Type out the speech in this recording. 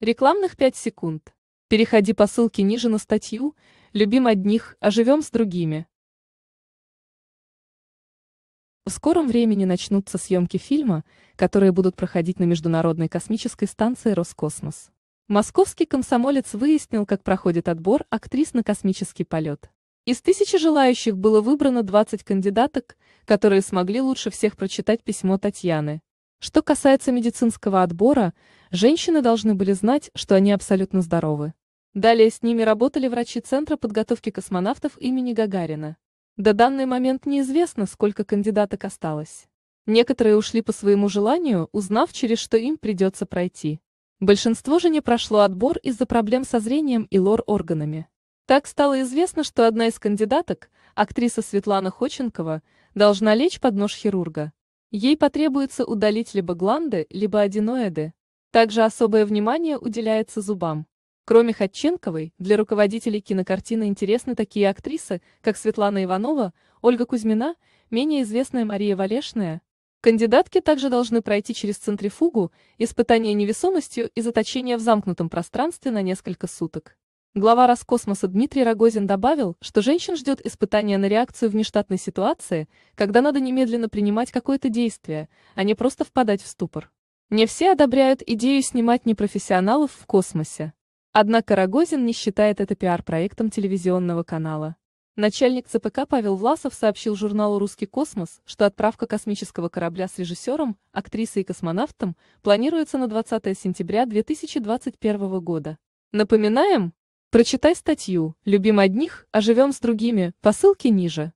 Рекламных 5 секунд. Переходи по ссылке ниже на статью «Любим одних, а живем с другими». В скором времени начнутся съемки фильма, которые будут проходить на Международной космической станции «Роскосмос». Московский комсомолец выяснил, как проходит отбор актрис на космический полет. Из тысячи желающих было выбрано 20 кандидаток, которые смогли лучше всех прочитать письмо Татьяны. Что касается медицинского отбора, женщины должны были знать, что они абсолютно здоровы. Далее с ними работали врачи Центра подготовки космонавтов имени Гагарина. До данный момент неизвестно, сколько кандидаток осталось. Некоторые ушли по своему желанию, узнав, через что им придется пройти. Большинство же не прошло отбор из-за проблем со зрением и лор-органами. Так стало известно, что одна из кандидаток, актриса Светлана Ходченкова, должна лечь под нож хирурга. Ей потребуется удалить либо гланды, либо аденоиды. Также особое внимание уделяется зубам. Кроме Ходченковой, для руководителей кинокартины интересны такие актрисы, как Светлана Иванова, Ольга Кузьмина, менее известная Мария Валешная. Кандидатки также должны пройти через центрифугу, испытание невесомостью и заточение в замкнутом пространстве на несколько суток. Глава Роскосмоса Дмитрий Рогозин добавил, что женщин ждет испытание на реакцию в нештатной ситуации, когда надо немедленно принимать какое-то действие, а не просто впадать в ступор. Не все одобряют идею снимать непрофессионалов в космосе. Однако Рогозин не считает это пиар-проектом телевизионного канала. Начальник ЦПК Павел Власов сообщил журналу «Русский космос», что отправка космического корабля с режиссером, актрисой и космонавтом планируется на 20 сентября 2021 года. Напоминаем, Прочитай статью «Любим одних, а живем с другими» по ссылке ниже.